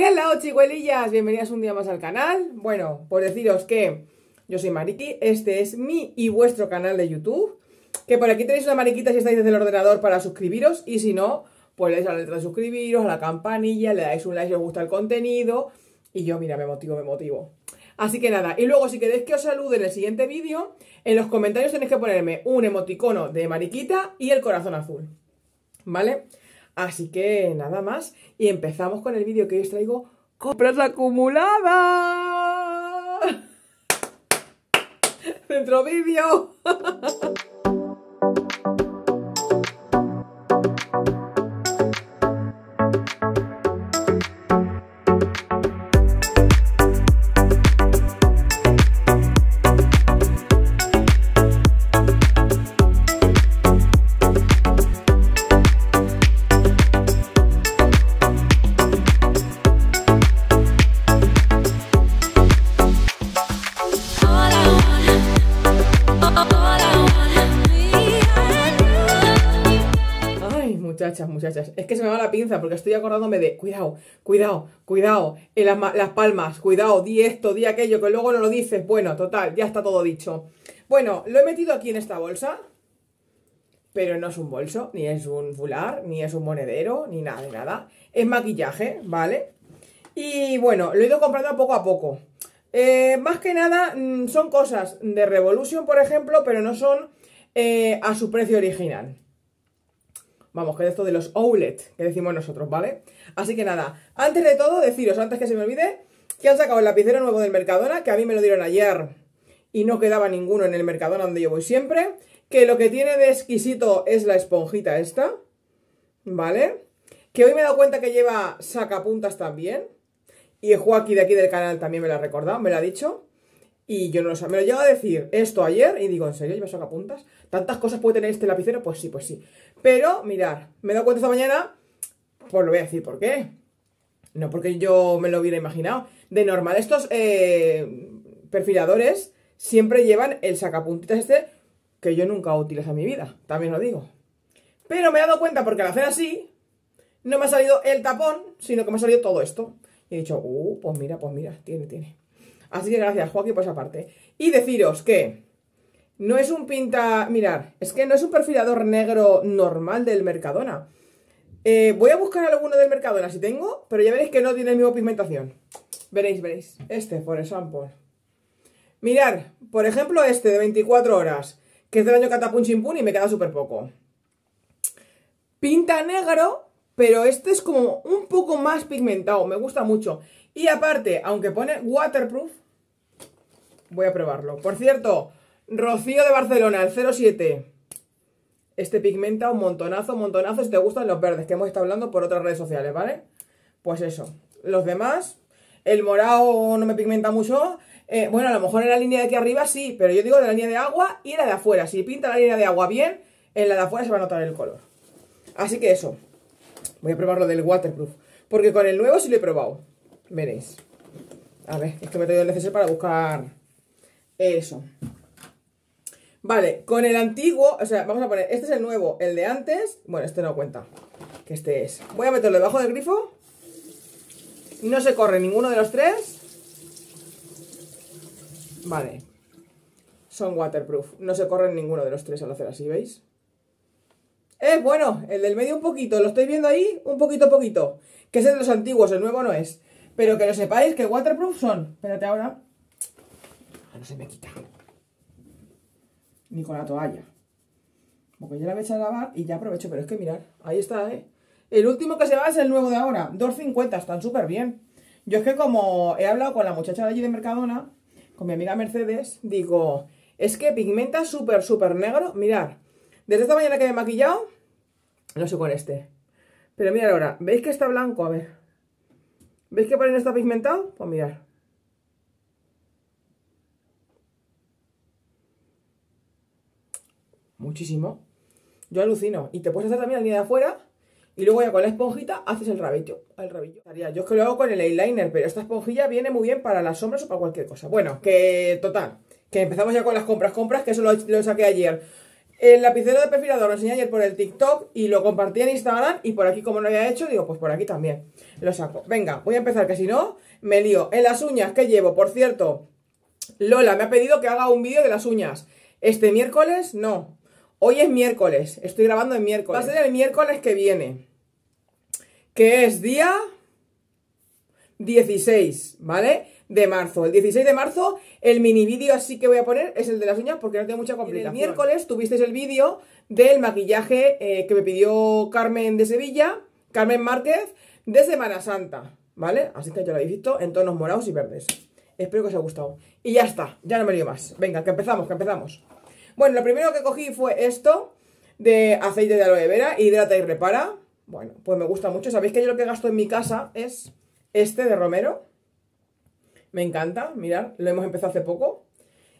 ¡Hola chiguelillas! bienvenidas un día más al canal. Bueno, por deciros que yo soy Mariqui, este es mi y vuestro canal de YouTube. Que por aquí tenéis una mariquita si estáis desde el ordenador para suscribiros y si no, pues le dais a la letra de suscribiros, a la campanilla, le dais un like si os gusta el contenido y yo, mira, me motivo, me motivo. Así que nada, y luego si queréis que os salude en el siguiente vídeo, en los comentarios tenéis que ponerme un emoticono de mariquita y el corazón azul. ¿Vale? Así que nada más y empezamos con el vídeo que hoy os traigo, compras acumulada! Dentro vídeo. muchachas, Es que se me va la pinza porque estoy acordándome de, cuidado, cuidado, cuidado, en las, palmas, cuidado, di esto, di aquello, que luego no lo dices. Bueno, total, ya está todo dicho. Bueno, lo he metido aquí en esta bolsa, pero no es un bolso, ni es un fular, ni es un monedero, ni nada nada. Es maquillaje, ¿vale? Y bueno, lo he ido comprando poco a poco. Eh, más que nada mm, son cosas de Revolution, por ejemplo, pero no son eh, a su precio original. Vamos, que esto de los Oulet, que decimos nosotros, ¿vale? Así que nada, antes de todo, deciros, antes que se me olvide, que han sacado el lapicero nuevo del Mercadona, que a mí me lo dieron ayer y no quedaba ninguno en el Mercadona donde yo voy siempre. Que lo que tiene de exquisito es la esponjita esta, ¿vale? Que hoy me he dado cuenta que lleva sacapuntas también. Y Joaquín de aquí del canal también me la ha recordado, me lo ha dicho. Y yo no lo sabía. Me lo llevo a decir esto ayer y digo, ¿en serio? lleva sacapuntas? ¿Tantas cosas puede tener este lapicero? Pues sí, pues sí. Pero, mirar, me he dado cuenta esta mañana, pues lo voy a decir por qué. No porque yo me lo hubiera imaginado. De normal, estos eh, perfiladores siempre llevan el sacapuntitas este que yo nunca he utilizado en mi vida, también lo digo. Pero me he dado cuenta porque al hacer así, no me ha salido el tapón, sino que me ha salido todo esto. Y he dicho, uh, pues mira, pues mira, tiene, tiene. Así que gracias, Joaquín, por esa parte. Y deciros que no es un pinta... Mirar, es que no es un perfilador negro normal del Mercadona. Eh, voy a buscar alguno del Mercadona, si tengo, pero ya veréis que no tiene el mismo pigmentación. Veréis, veréis. Este, por ejemplo. Mirad, por ejemplo, este de 24 horas, que es del año Catapunchimpun y me queda súper poco. Pinta negro, pero este es como un poco más pigmentado, me gusta mucho. Y aparte, aunque pone waterproof, voy a probarlo. Por cierto, Rocío de Barcelona, el 07. Este pigmenta un montonazo, montonazo si te gustan los verdes, que hemos estado hablando por otras redes sociales, ¿vale? Pues eso. Los demás, el morado no me pigmenta mucho. Eh, bueno, a lo mejor en la línea de aquí arriba sí, pero yo digo de la línea de agua y la de afuera. Si pinta la línea de agua bien, en la de afuera se va a notar el color. Así que eso. Voy a probar lo del waterproof. Porque con el nuevo sí lo he probado. Veréis. A ver, es que me traído el necesario para buscar eso. Vale, con el antiguo, o sea, vamos a poner, este es el nuevo, el de antes, bueno, este no cuenta, que este es. Voy a meterlo debajo del grifo. No se corre ninguno de los tres. Vale. Son waterproof. No se corren ninguno de los tres al hacer así, ¿veis? Es eh, bueno, el del medio un poquito, lo estoy viendo ahí, un poquito poquito. Que es el de los antiguos, el nuevo no es. Pero que lo sepáis que waterproof son. Espérate ahora. No se me quita. Ni con la toalla. Porque yo la voy a a lavar y ya aprovecho. Pero es que mirar, ahí está, ¿eh? El último que se va es el nuevo de ahora. 2.50, están súper bien. Yo es que como he hablado con la muchacha de allí de Mercadona, con mi amiga Mercedes, digo, es que pigmenta súper, súper negro. Mirad, desde esta mañana que me he maquillado, no sé con este. Pero mirad ahora, ¿veis que está blanco? A ver. ¿Veis que por ahí no está pigmentado? Pues mirad Muchísimo. Yo alucino. Y te puedes hacer también la línea de afuera. Y luego ya con la esponjita haces el rabillo. El rabillo. Yo es que lo hago con el eyeliner, pero esta esponjilla viene muy bien para las sombras o para cualquier cosa. Bueno, que total. Que empezamos ya con las compras. Compras, que eso lo, lo saqué ayer. El lapicero de perfilador lo enseñé ayer por el TikTok y lo compartí en Instagram y por aquí como no había hecho, digo, pues por aquí también lo saco. Venga, voy a empezar que si no, me lío. En las uñas que llevo, por cierto, Lola me ha pedido que haga un vídeo de las uñas. Este miércoles, no. Hoy es miércoles, estoy grabando el miércoles. Va a ser el miércoles que viene, que es día 16, ¿vale? De marzo. El 16 de marzo, el mini vídeo así que voy a poner es el de las uñas porque no tengo mucha complicación. El miércoles tuvisteis el vídeo del maquillaje eh, que me pidió Carmen de Sevilla, Carmen Márquez, de Semana Santa, ¿vale? Así que ya lo habéis visto en tonos morados y verdes. Espero que os haya gustado. Y ya está, ya no me lío más. Venga, que empezamos, que empezamos. Bueno, lo primero que cogí fue esto de aceite de aloe vera, hidrata y repara. Bueno, pues me gusta mucho. Sabéis que yo lo que gasto en mi casa es este de Romero. Me encanta, mirad, lo hemos empezado hace poco.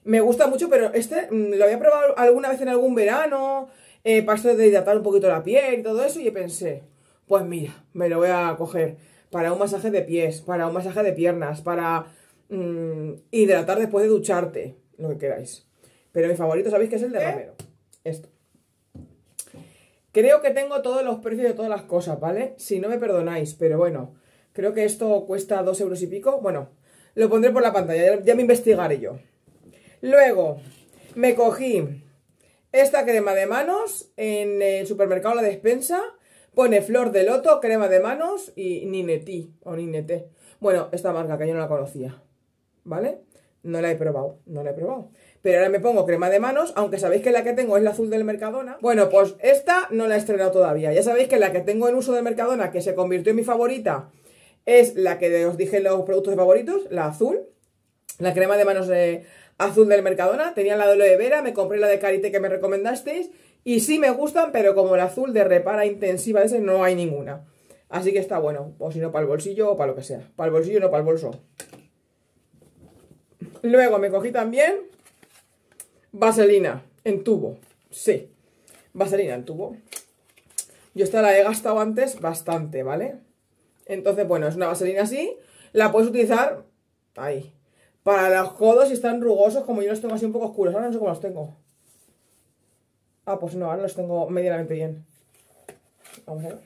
Me gusta mucho, pero este mm, lo había probado alguna vez en algún verano, eh, para de hidratar un poquito la piel y todo eso, y pensé, pues mira, me lo voy a coger para un masaje de pies, para un masaje de piernas, para mm, hidratar después de ducharte, lo que queráis. Pero mi favorito, ¿sabéis que es el de Romero? Esto. Creo que tengo todos los precios de todas las cosas, ¿vale? Si no me perdonáis, pero bueno, Creo que esto cuesta dos euros y pico. Bueno, lo pondré por la pantalla, ya, me investigaré yo. Luego, me cogí esta crema de manos en el supermercado La Despensa. Pone flor de loto, crema de manos y ninetí o ninete. Bueno, esta marca que yo no la conocía, ¿vale? No la he probado, no la he probado. Pero ahora me pongo crema de manos, aunque sabéis que la que tengo es la azul del Mercadona. Bueno, pues esta no la he estrenado todavía. Ya sabéis que la que tengo en uso del Mercadona, que se convirtió en mi favorita es la que os dije los productos favoritos, la azul, la crema de manos eh, azul del Mercadona. Tenía la de vera, me compré la de Carité que me recomendasteis. Y sí me gustan, pero como la azul de repara intensiva ese no hay ninguna. Así que está bueno, o si no para el bolsillo o para lo que sea. Para el bolsillo, no para el bolso. Luego me cogí también vaselina en tubo. Sí, vaselina en tubo. Yo esta la he gastado antes bastante, ¿vale? Entonces, bueno, es una vaselina así. La puedes utilizar ahí. Para los codos si están rugosos, como yo los tengo así un poco oscuros. Ahora no sé cómo los tengo. Ah, pues no, ahora los tengo medianamente bien. Vamos a ver.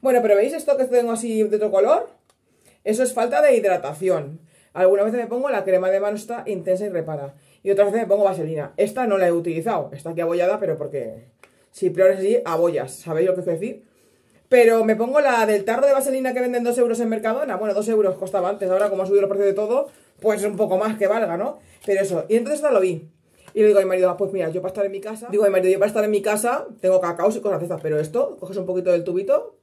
Bueno, pero ¿veis esto que tengo así de otro color? Eso es falta de hidratación. Algunas veces me pongo la crema de mano está intensa y repara. Y otras veces me pongo vaselina. Esta no la he utilizado. Está aquí abollada, pero porque si peores así, abollas. ¿Sabéis lo que quiero decir? Pero me pongo la del tarro de vaselina que venden 2 euros en Mercadona. Bueno, 2 euros costaba antes, ahora como ha subido el precio de todo, pues es un poco más que valga, ¿no? Pero eso. Y entonces no lo vi. Y le digo a mi marido, pues mira, yo para estar en mi casa, digo a mi marido, yo para estar en mi casa tengo cacao y cosas de pero esto, coges un poquito del tubito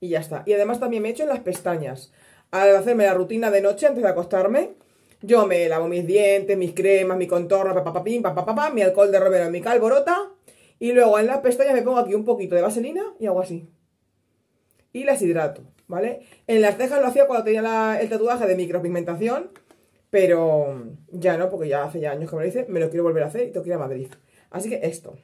y ya está. Y además también me echo en las pestañas. Al hacerme la rutina de noche antes de acostarme, yo me lavo mis dientes, mis cremas, mi contorno, pa mi alcohol de romero mi calborota. Y luego en las pestañas me pongo aquí un poquito de vaselina y hago así y las hidrato, ¿vale? En las cejas lo hacía cuando tenía el tatuaje de micropigmentación, pero ya no, porque ya hace ya años que me lo hice, me lo quiero volver a hacer y tengo que ir a Madrid. Así que esto.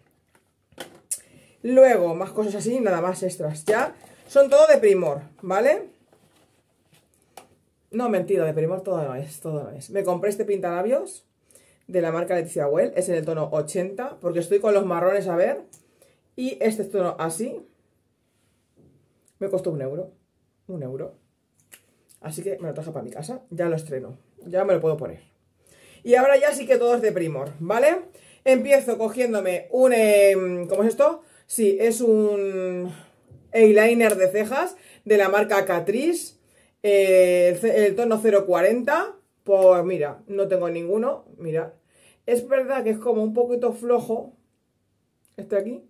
Luego, más cosas así, nada más extras ya. Son todo de Primor, ¿vale? No, mentira, de Primor todo no es, todo no es. Me compré este pintalabios de la marca Leticia Well, es en el tono 80, porque estoy con los marrones a ver. Y este tono así, me costó un euro. Un euro. Así que me lo traje para mi casa. Ya lo estreno. Ya me lo puedo poner. Y ahora ya sí que todo es de primor, ¿vale? Empiezo cogiéndome un... Eh, ¿Cómo es esto? Sí, es un eyeliner de cejas de la marca Catrice. Eh, el, tono 040. Pues mira, no tengo ninguno. Mira. Es verdad que es como un poquito flojo. Este aquí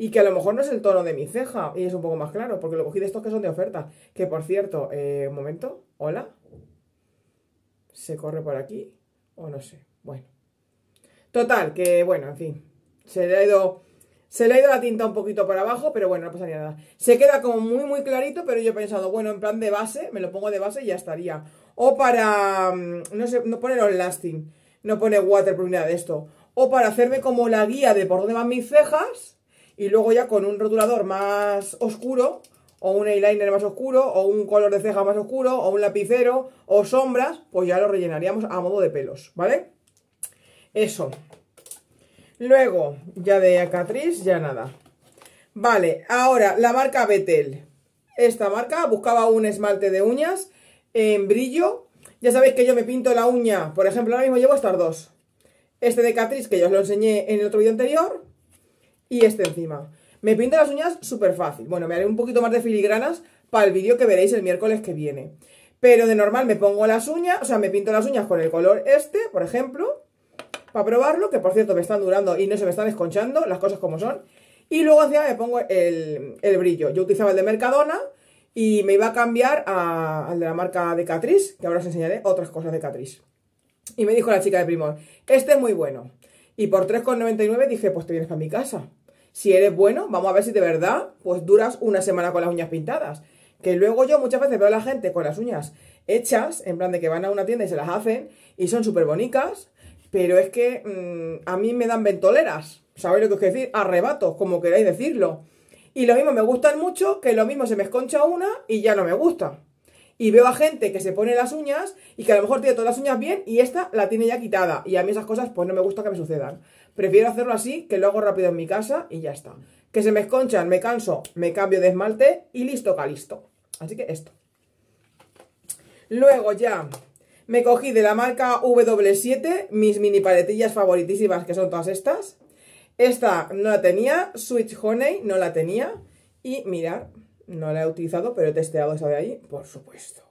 y que a lo mejor no es el tono de mi ceja y es un poco más claro, porque lo cogí de estos que son de oferta. Que por cierto, eh, un momento, hola. ¿Se corre por aquí? O no sé. Bueno. Total, que bueno, en fin. Se le ha ido. Se le ha ido la tinta un poquito para abajo, pero bueno, no pasaría nada. Se queda como muy, muy clarito, pero yo he pensado, bueno, en plan de base, me lo pongo de base y ya estaría. O para, mm, no sé, no pone lasting, no pone waterproof, nada de esto. O para hacerme como la guía de por dónde van mis cejas y luego ya con un rotulador más oscuro, o un eyeliner más oscuro, o un color de ceja más oscuro, o un lapicero, o sombras, pues ya lo rellenaríamos a modo de pelos, ¿vale? Eso. Luego, ya de Acatriz, ya nada. Vale, ahora, la marca Betel. Esta marca buscaba un esmalte de uñas en brillo. Ya sabéis que yo me pinto la uña, por ejemplo, ahora mismo llevo estas dos. Este de Catrice que ya os lo enseñé en el otro vídeo anterior y este encima. Me pinto las uñas súper fácil. Bueno, me haré un poquito más de filigranas para el vídeo que veréis el miércoles que viene. Pero de normal me pongo las uñas, o sea, me pinto las uñas con el color este, por ejemplo, para probarlo, que por cierto me están durando y no se me están esconchando, las cosas como son. Y luego encima me pongo el, brillo. Yo utilizaba el de Mercadona y me iba a cambiar a, al de la marca de Catrice, que ahora os enseñaré otras cosas de Catrice. Y me dijo la chica de Primor, este es muy bueno. Y por 3,99 dije, pues te vienes para mi casa. Si eres bueno, vamos a ver si de verdad, pues duras una semana con las uñas pintadas. Que luego yo muchas veces veo a la gente con las uñas hechas, en plan de que van a una tienda y se las hacen, y son súper bonitas, pero es que mm, a mí me dan ventoleras, ¿sabéis lo que os quiero decir? Arrebatos, como queráis decirlo. Y lo mismo me gustan mucho, que lo mismo se me esconcha una y ya no me gusta y veo a gente que se pone las uñas y que a lo mejor tiene todas las uñas bien y esta la tiene ya quitada. Y a mí esas cosas pues no me gusta que me sucedan. Prefiero hacerlo así, que lo hago rápido en mi casa y ya está. Que se me esconchan, me canso, me cambio de esmalte y listo, calisto. Así que esto. Luego ya me cogí de la marca W7 mis mini paletillas favoritísimas que son todas estas. Esta no la tenía, Switch Honey no la tenía. Y mirar, no la he utilizado, pero he testeado esta de ahí por supuesto.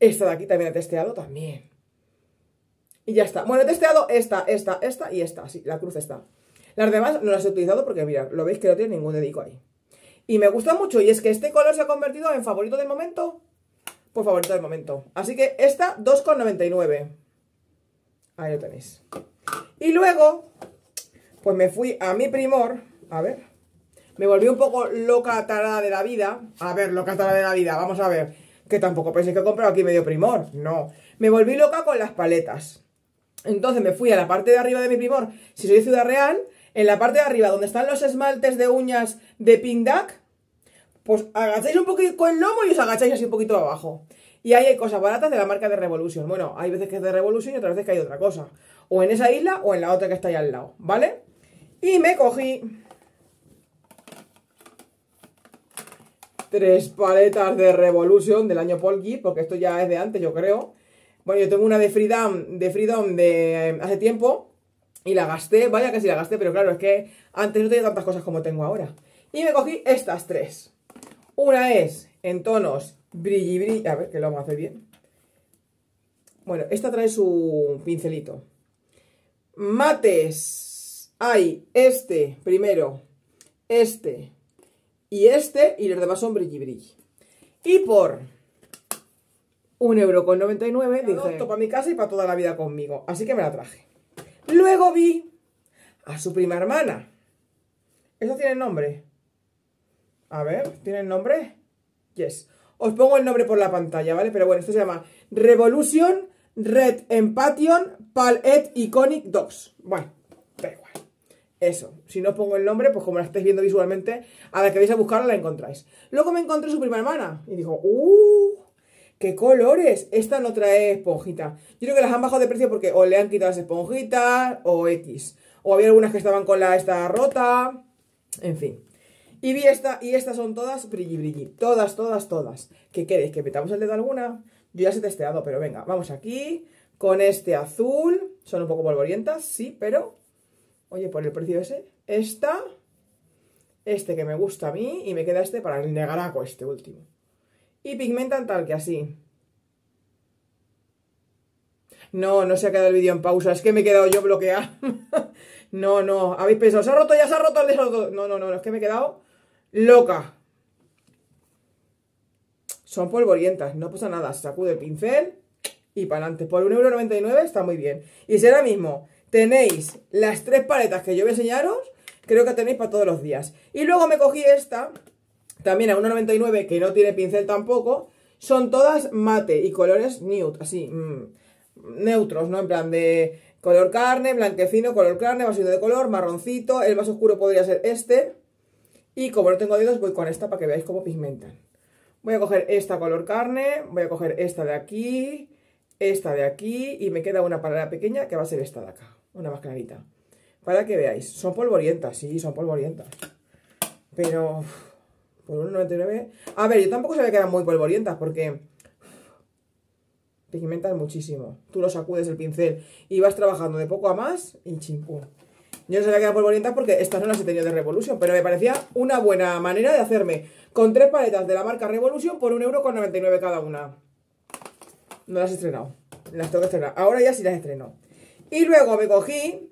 Esta de aquí también he testeado, también. Y ya está. Bueno, he testeado esta, esta, esta y esta. Sí, la cruz está. Las demás no las he utilizado porque, mira, lo veis que no tiene ningún dedico ahí. Y me gusta mucho. Y es que este color se ha convertido en favorito del momento. Pues favorito del momento. Así que esta, 2,99. Ahí lo tenéis. Y luego, pues me fui a mi primor. A ver. Me volví un poco loca tarada de la vida. A ver, loca tarada de la vida, vamos a ver. Que tampoco pensé que he comprado aquí medio primor. No. Me volví loca con las paletas. Entonces me fui a la parte de arriba de mi primor. Si soy de Ciudad Real, en la parte de arriba donde están los esmaltes de uñas de Pindac, pues agacháis un poquito el lomo y os agacháis así un poquito abajo. Y ahí hay cosas baratas de la marca de Revolution. Bueno, hay veces que es de Revolution y otras veces que hay otra cosa. O en esa isla o en la otra que está ahí al lado, ¿vale? Y me cogí tres paletas de Revolution del año polky porque esto ya es de antes, yo creo. Bueno, yo tengo una de Freedom de, Freedom de eh, hace tiempo y la gasté, vaya que sí la gasté, pero claro, es que antes no tenía tantas cosas como tengo ahora. Y me cogí estas tres. Una es en tonos brilli brilli, a ver, que lo vamos a hacer bien. Bueno, esta trae su pincelito. Mates. Hay este primero, este, y este, y los demás son brilli brilli. Y por un euro con 99 dije... para mi casa y para toda la vida conmigo, así que me la traje. Luego vi a su prima hermana. ¿Eso tiene nombre? A ver, ¿tiene nombre? Yes. Os pongo el nombre por la pantalla, ¿vale? Pero bueno, esto se llama Revolution Red Empation Palette Iconic Dogs. Bueno, eso, si no os pongo el nombre, pues como la estáis viendo visualmente, a la que vais a buscarla la encontráis. Luego me encontré su prima hermana y dijo, ¡uh! ¡Qué colores! Esta no trae esponjita. Yo creo que las han bajado de precio porque o le han quitado las esponjitas o X. O había algunas que estaban con la esta rota. En fin. Y vi esta, y estas son todas brilli brilli. Todas, todas, todas. ¿Qué queréis? ¿Que metamos el dedo alguna? Yo ya se he testeado, pero venga, vamos aquí. Con este azul. Son un poco polvorientas, sí, pero oye, por el precio ese, esta, este que me gusta a mí y me queda este para el negaraco, este último. Y pigmentan tal que así. No, no se ha quedado el vídeo en pausa, es que me he quedado yo bloqueada. no, no, habéis pensado, se ha roto ya, se ha roto el No, no, no, es que me he quedado loca. Son polvorientas, no pasa nada, sacude el pincel y para adelante. Por 1,99€ está muy bien. Y será mismo Tenéis las tres paletas que yo voy a enseñaros, creo que tenéis para todos los días. Y luego me cogí esta, también a 1,99, que no tiene pincel tampoco. Son todas mate y colores nude, así, mm, neutros, ¿no? En plan de color carne, blanquecino, color carne, vasito de color, marroncito. El más oscuro podría ser este. Y como no tengo dedos, voy con esta para que veáis cómo pigmentan. Voy a coger esta color carne, voy a coger esta de aquí, esta de aquí y me queda una para pequeña que va a ser esta de acá, una más clarita. Para que veáis, son polvorientas, sí, son polvorientas. Pero por 1,99... A ver, yo tampoco sabía que eran muy polvorientas porque pigmentan muchísimo. Tú lo sacudes el pincel y vas trabajando de poco a más y chimpú. Yo no sabía que eran polvorientas porque estas no las he tenido de Revolution, pero me parecía una buena manera de hacerme con tres paletas de la marca Revolution por 1,99€ cada una no las he estrenado. Las tengo que estrenar. Ahora ya sí las estreno. Y luego me cogí...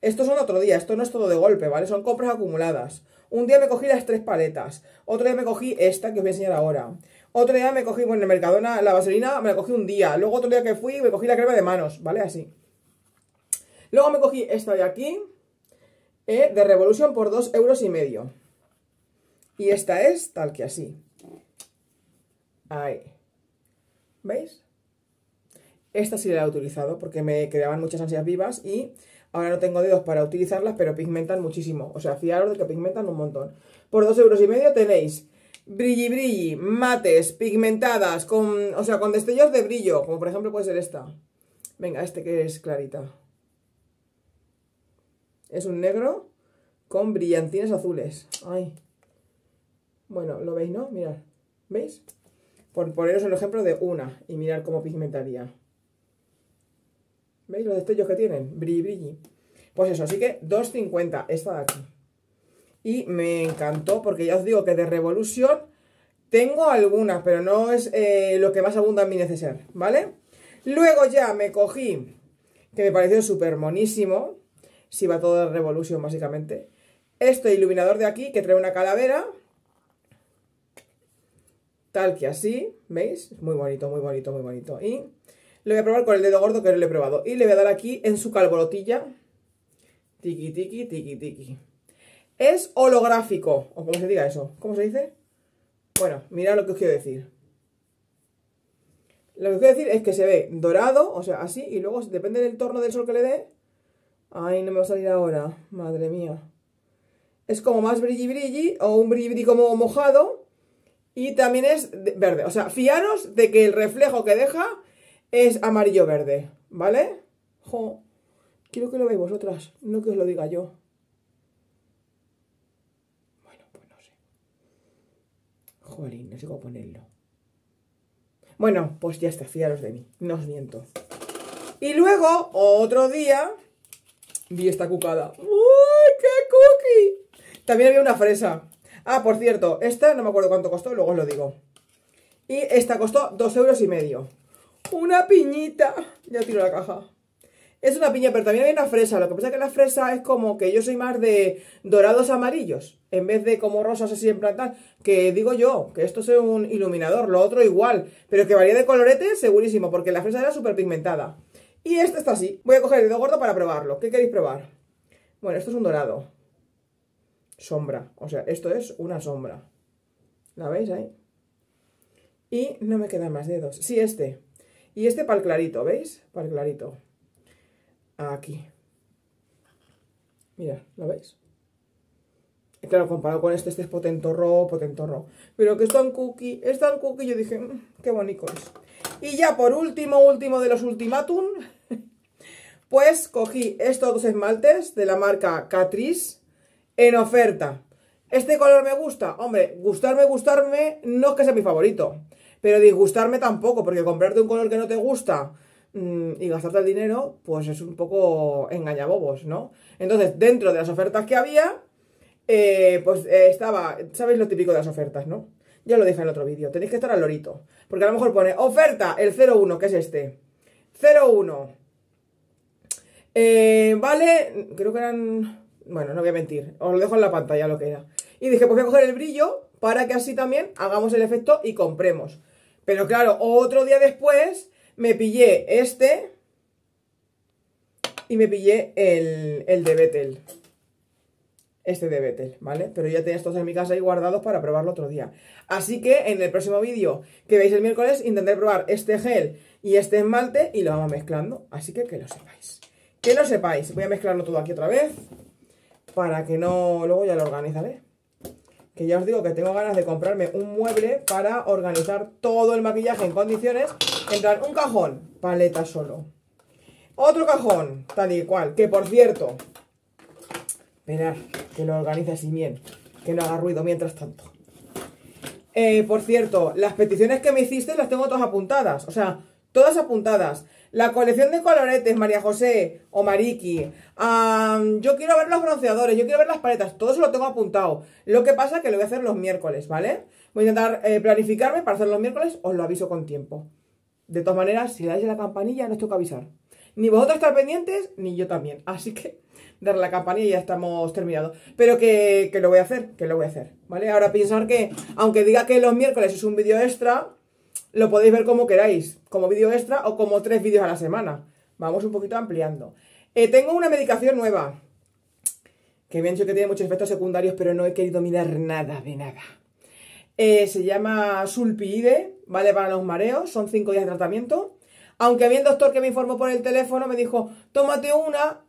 Estos son otro día, esto no es todo de golpe, ¿vale? Son compras acumuladas. Un día me cogí las tres paletas. Otro día me cogí esta que os voy a enseñar ahora. Otro día me cogí, bueno, en el Mercadona, la vaselina me la cogí un día. Luego otro día que fui me cogí la crema de manos, ¿vale? Así. Luego me cogí esta de aquí, eh, de Revolution por dos euros y medio. Y esta es tal que así. Ahí. ¿Veis? Esta sí la he utilizado porque me creaban muchas ansias vivas y ahora no tengo dedos para utilizarlas, pero pigmentan muchísimo. O sea, fiaros de que pigmentan un montón. Por dos euros y medio tenéis brilli brilli, mates, pigmentadas, con, o sea, con destellos de brillo, como por ejemplo puede ser esta. Venga, este que es clarita. Es un negro con brillantines azules. Ay. Bueno, lo veis, ¿no? Mirad. ¿Veis? Por poneros el ejemplo de una y mirar cómo pigmentaría. ¿Veis los destellos que tienen? Brilli, brilli. Pues eso, así que 2.50, esta de aquí. Y me encantó, porque ya os digo que de revolución tengo algunas, pero no es eh, lo que más abunda en mi neceser, ¿vale? Luego ya me cogí, que me pareció súper monísimo, si va todo de Revolution básicamente, este iluminador de aquí, que trae una calavera, tal que así, ¿veis? Muy bonito, muy bonito, muy bonito. Y lo voy a probar con el dedo gordo que no lo he probado. Y le voy a dar aquí en su calborotilla. Tiki, tiki, tiki, tiki. Es holográfico, o como se diga eso. ¿Cómo se dice? Bueno, mirad lo que os quiero decir. Lo que os quiero decir es que se ve dorado, o sea, así, y luego depende del torno del sol que le dé. Ay, no me va a salir ahora, madre mía. Es como más brilli brilli, o un brilli, brilli como mojado, y también es verde. O sea, fiaros de que el reflejo que deja es amarillo-verde, ¿vale? Jo, quiero que lo veáis vosotras, no que os lo diga yo. Bueno, pues no sé. Jolín, no sé cómo ponerlo. Bueno, pues ya está, fiaros de mí, no os miento. Y luego, otro día, vi esta cucada. ¡Uy, qué cookie! También había una fresa. Ah, por cierto, esta no me acuerdo cuánto costó, luego os lo digo. Y esta costó dos euros y medio. ¡Una piñita! Ya tiro la caja. Es una piña, pero también hay una fresa. Lo que pasa es que la fresa es como que yo soy más de dorados amarillos. En vez de como rosas así en plantas. Que digo yo, que esto es un iluminador. Lo otro igual. Pero que varía de colorete, segurísimo. Porque la fresa era súper pigmentada. Y esta está así. Voy a coger el dedo gordo para probarlo. ¿Qué queréis probar? Bueno, esto es un dorado sombra. O sea, esto es una sombra. ¿La veis ahí? Y no me quedan más dedos. Sí, este. Y este para el clarito, ¿veis? Para el clarito. Aquí. Mira, ¿lo veis? claro, comparado con este, este es potentorro, potentorro. Pero que es tan cookie, es tan cookie, yo dije, mm, qué bonito es. Y ya por último, último de los ultimatum, pues cogí estos dos esmaltes de la marca Catrice en oferta. ¿Este color me gusta? Hombre, gustarme, gustarme, no es que sea mi favorito. Pero disgustarme tampoco, porque comprarte un color que no te gusta mm, y gastarte el dinero, pues es un poco engañabobos, ¿no? Entonces, dentro de las ofertas que había, eh, pues eh, estaba, ¿sabéis lo típico de las ofertas, no? Ya lo dije en otro vídeo, tenéis que estar al lorito. Porque a lo mejor pone oferta el 01, que es este. 01. Eh, vale, creo que eran bueno, no voy a mentir, os lo dejo en la pantalla lo que era. Y dije, pues voy a coger el brillo para que así también hagamos el efecto y compremos. Pero claro, otro día después me pillé este y me pillé el, el de Betel Este de Betel, ¿vale? Pero ya tenía estos en mi casa ahí guardados para probarlo otro día. Así que en el próximo vídeo que veis el miércoles intentaré probar este gel y este esmalte y lo vamos mezclando. Así que que lo sepáis. Que lo sepáis. Voy a mezclarlo todo aquí otra vez para que no... Luego ya lo organizaré. Que ya os digo que tengo ganas de comprarme un mueble para organizar todo el maquillaje en condiciones. Entrar un cajón, paleta solo. Otro cajón, tal y cual. Que por cierto... Esperad, que lo organice así bien. Que no haga ruido mientras tanto. Eh, por cierto, las peticiones que me hiciste las tengo todas apuntadas. O sea, todas apuntadas. La colección de coloretes, María José o Mariki. yo quiero ver los bronceadores, yo quiero ver las paletas. Todo eso lo tengo apuntado. Lo que pasa es que lo voy a hacer los miércoles, ¿vale? Voy a intentar eh, planificarme para hacer los miércoles. Os lo aviso con tiempo. De todas maneras, si le dais la campanilla, no os tengo que avisar. Ni vosotros estar pendientes, ni yo también. Así que darle la campanilla y ya estamos terminados. Pero que, que lo voy a hacer, que lo voy a hacer, ¿vale? Ahora pensar que, aunque diga que los miércoles es un vídeo extra lo podéis ver como queráis, como vídeo extra o como tres vídeos a la semana. Vamos un poquito ampliando. Eh, tengo una medicación nueva, que me han que tiene muchos efectos secundarios, pero no he querido mirar nada de nada. Eh, se llama Sulpiide, vale para los mareos, son cinco días de tratamiento. Aunque había el doctor que me informó por el teléfono, me dijo, tómate una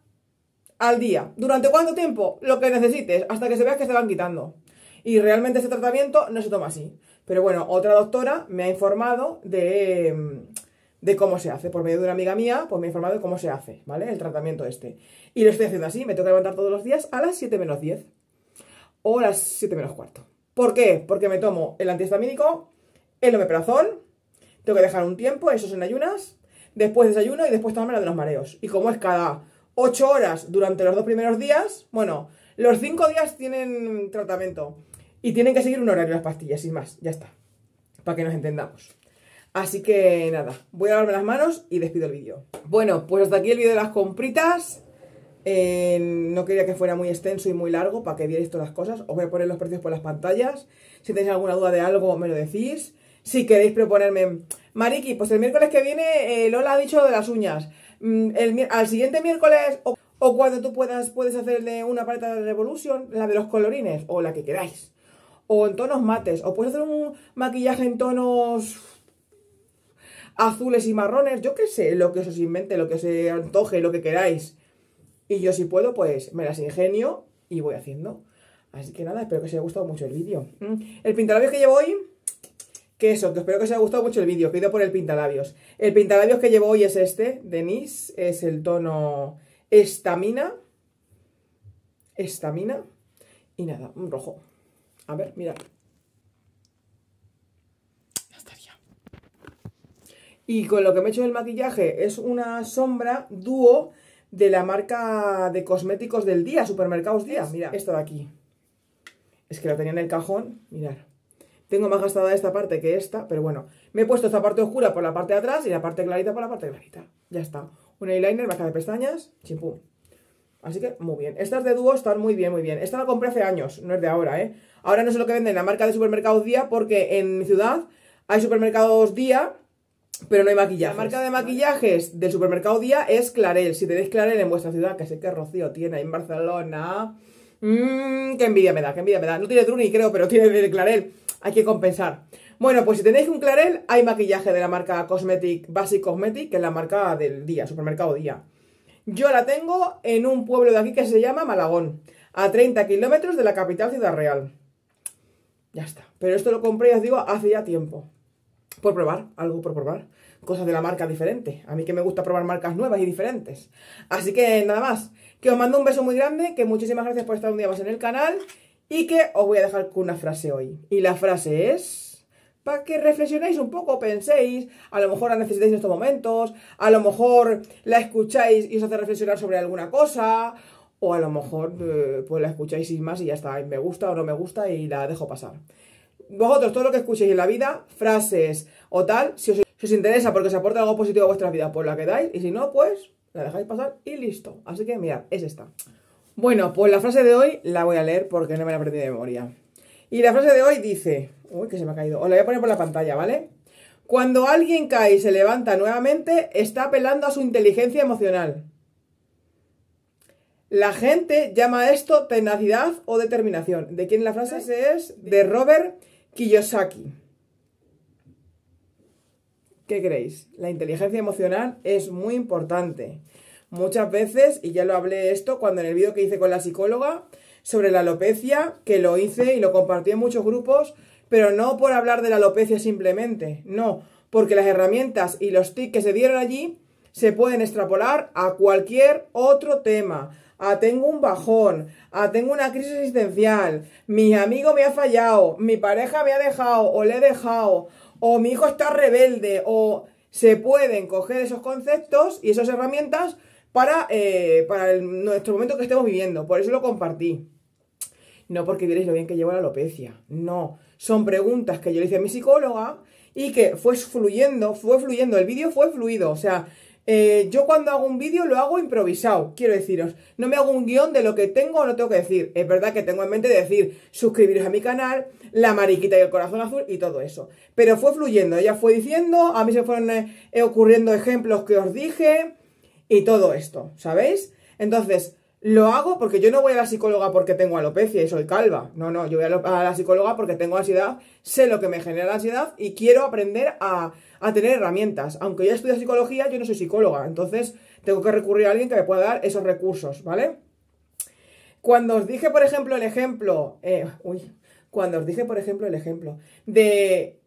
al día. ¿Durante cuánto tiempo? Lo que necesites, hasta que se veas que se van quitando. Y realmente ese tratamiento no se toma así. Pero bueno, otra doctora me ha informado de, cómo se hace. Por medio de una amiga mía, pues me ha informado de cómo se hace, ¿vale? El tratamiento este. Y lo estoy haciendo así, me tengo que levantar todos los días a las 7 menos 10 o a las 7 menos cuarto. ¿Por qué? Porque me tomo el antihistamínico, el omeprazol, tengo que dejar un tiempo, eso es en ayunas, después desayuno y después tomarme la de los mareos. Y como es cada 8 horas durante los dos primeros días, bueno, los 5 días tienen tratamiento. Y tienen que seguir un horario las pastillas, sin más, ya está. Para que nos entendamos. Así que nada, voy a lavarme las manos y despido el vídeo. Bueno, pues hasta aquí el vídeo de las compritas. Eh, no quería que fuera muy extenso y muy largo para que vierais todas las cosas. Os voy a poner los precios por las pantallas. Si tenéis alguna duda de algo, me lo decís. Si queréis proponerme... Mariki, pues el miércoles que viene eh, Lola ha dicho de las uñas. Mm, al siguiente miércoles... O, cuando tú puedas, puedes hacerle una paleta de revolución la de los colorines, o la que queráis o en tonos mates, o puedes hacer un maquillaje en tonos azules y marrones, yo qué sé, lo que os invente, lo que se antoje, lo que queráis. Y yo si puedo, pues me las ingenio y voy haciendo. Así que nada, espero que os haya gustado mucho el vídeo. Mm. El pintalabios que llevo hoy, que eso, que espero que os haya gustado mucho el vídeo, pido por el pintalabios. El pintalabios que llevo hoy es este, de es el tono estamina. Estamina. Y nada, un rojo. A ver, mira. Ya estaría. Y con lo que me he hecho el maquillaje es una sombra dúo de la marca de cosméticos del día, Supermercados Día. Mira, esto de aquí. Es que la tenía en el cajón, mirad. Tengo más gastada esta parte que esta, pero bueno. Me he puesto esta parte oscura por la parte de atrás y la parte clarita por la parte clarita. Ya está. Un eyeliner, baja de pestañas, chimpú. Así que muy bien. Estas de dúo están muy bien, muy bien. Esta la compré hace años, no es de ahora, ¿eh? Ahora no sé lo que venden la marca de supermercado Día porque en mi ciudad hay supermercados Día, pero no hay maquillaje. La marca de maquillajes del supermercado Día es Clarel. Si tenéis Clarel en vuestra ciudad, que sé que Rocío tiene en Barcelona... Mmm, qué envidia me da, qué envidia me da. No tiene Truni, creo, pero tiene Clarel. Hay que compensar. Bueno, pues si tenéis un Clarel, hay maquillaje de la marca Cosmetic, Basic Cosmetic, que es la marca del Día, supermercado Día. Yo la tengo en un pueblo de aquí que se llama Malagón, a 30 kilómetros de la capital Ciudad Real. Ya está. Pero esto lo compré, ya os digo, hace ya tiempo. Por probar, algo por probar. Cosas de la marca diferente. A mí que me gusta probar marcas nuevas y diferentes. Así que nada más. Que os mando un beso muy grande, que muchísimas gracias por estar un día más en el canal y que os voy a dejar con una frase hoy. Y la frase es que reflexionéis un poco, penséis, a lo mejor la necesitáis en estos momentos, a lo mejor la escucháis y os hace reflexionar sobre alguna cosa, o a lo mejor eh, pues la escucháis sin más y ya está, me gusta o no me gusta y la dejo pasar. Vosotros, todo lo que escuchéis en la vida, frases o tal, si os, interesa porque os aporta algo positivo a vuestra vida pues la quedáis, y si no, pues la dejáis pasar y listo. Así que mirad, es esta. Bueno, pues la frase de hoy la voy a leer porque no me la aprendí de memoria. Y la frase de hoy dice, uy, que se me ha caído, os la voy a poner por la pantalla, ¿vale? Cuando alguien cae y se levanta nuevamente, está apelando a su inteligencia emocional. La gente llama a esto tenacidad o determinación. ¿De quién la frase es? De Robert Kiyosaki. ¿Qué creéis? La inteligencia emocional es muy importante. Muchas veces, y ya lo hablé esto cuando en el vídeo que hice con la psicóloga, sobre la alopecia, que lo hice y lo compartí en muchos grupos, pero no por hablar de la alopecia simplemente, no, porque las herramientas y los tips que se dieron allí se pueden extrapolar a cualquier otro tema. A ah, tengo un bajón, a ah, tengo una crisis existencial, mi amigo me ha fallado, mi pareja me ha dejado o le he dejado, o mi hijo está rebelde, o se pueden coger esos conceptos y esas herramientas para, eh, para nuestro momento que estemos viviendo. Por eso lo compartí. No porque vierais lo bien que llevo la alopecia. No. Son preguntas que yo le hice a mi psicóloga y que fue fluyendo, fue fluyendo. El vídeo fue fluido. O sea, eh, yo cuando hago un vídeo lo hago improvisado, quiero deciros. No me hago un guión de lo que tengo o no tengo que decir. Es verdad que tengo en mente decir suscribiros a mi canal, la mariquita y el corazón azul y todo eso. Pero fue fluyendo. Ella fue diciendo, a mí se fueron eh, ocurriendo ejemplos que os dije y todo esto, ¿sabéis? Entonces, lo hago porque yo no voy a la psicóloga porque tengo alopecia y soy calva. No, no, yo voy a, la psicóloga porque tengo ansiedad, sé lo que me genera la ansiedad y quiero aprender a, tener herramientas. Aunque yo estudio psicología, yo no soy psicóloga, entonces tengo que recurrir a alguien que me pueda dar esos recursos, ¿vale? Cuando os dije, por ejemplo, el ejemplo, eh, uy, cuando os dije, por ejemplo, el ejemplo de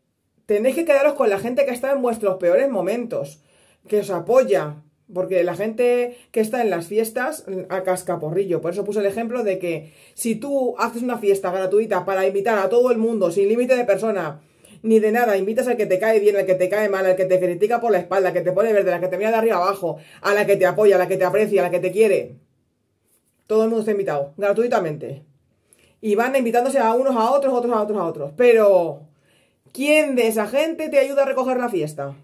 tenéis que quedaros con la gente que está en vuestros peores momentos, que os apoya, porque la gente que está en las fiestas mm, a cascaporrillo. Por eso puse el ejemplo de que si tú haces una fiesta gratuita para invitar a todo el mundo, sin límite de persona, ni de nada, invitas al que te cae bien, al que te cae mal, al que te critica por la espalda, al que te pone verde, al que te mira de arriba abajo, a la que te apoya, a la que te aprecia, a la que te quiere. Todo el mundo está invitado, gratuitamente. Y van invitándose a unos a otros, otros a otros a otros. Pero, ¿quién de esa gente te ayuda a recoger la fiesta?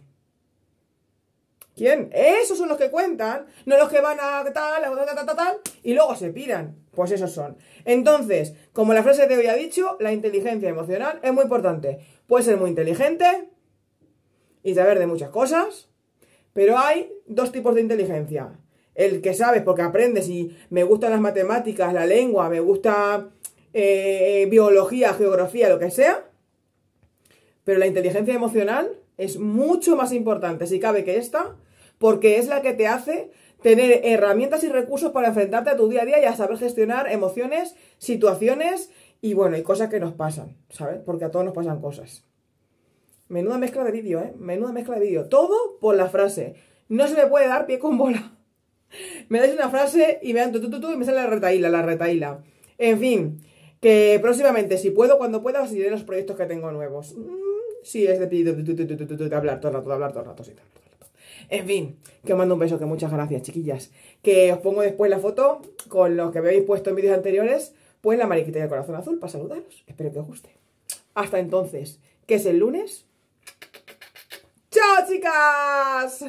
¿Quién? Esos son los que cuentan, no los que van a tal, a tal, tal, tal, y luego se piran. Pues esos son. Entonces, como la frase de hoy ha dicho, la inteligencia emocional es muy importante. Puedes ser muy inteligente y saber de muchas cosas, pero hay dos tipos de inteligencia. El que sabes porque aprendes y me gustan las matemáticas, la lengua, me gusta eh, biología, geografía, lo que sea. Pero la inteligencia emocional es mucho más importante, si cabe que esta, porque es la que te hace tener herramientas y recursos para enfrentarte a tu día a día y a saber gestionar emociones, situaciones y bueno, y cosas que nos pasan, ¿sabes? Porque a todos nos pasan cosas. Menuda mezcla de vídeo, ¿eh? Menuda mezcla de vídeo. Todo por la frase. No se me puede dar pie con bola. Me dais una frase y me dan tu, y me sale la retaíla, la retaíla. En fin, que próximamente, si puedo, cuando pueda, os los proyectos que tengo nuevos. Mm, sí, es de de hablar todo el rato, de hablar todo el rato, sí, todo en fin, que os mando un beso, que muchas gracias, chiquillas. Que os pongo después la foto con los que me habéis puesto en vídeos anteriores, pues la mariquita el corazón azul para saludaros. Espero que os guste. Hasta entonces, que es el lunes. ¡Chao, chicas!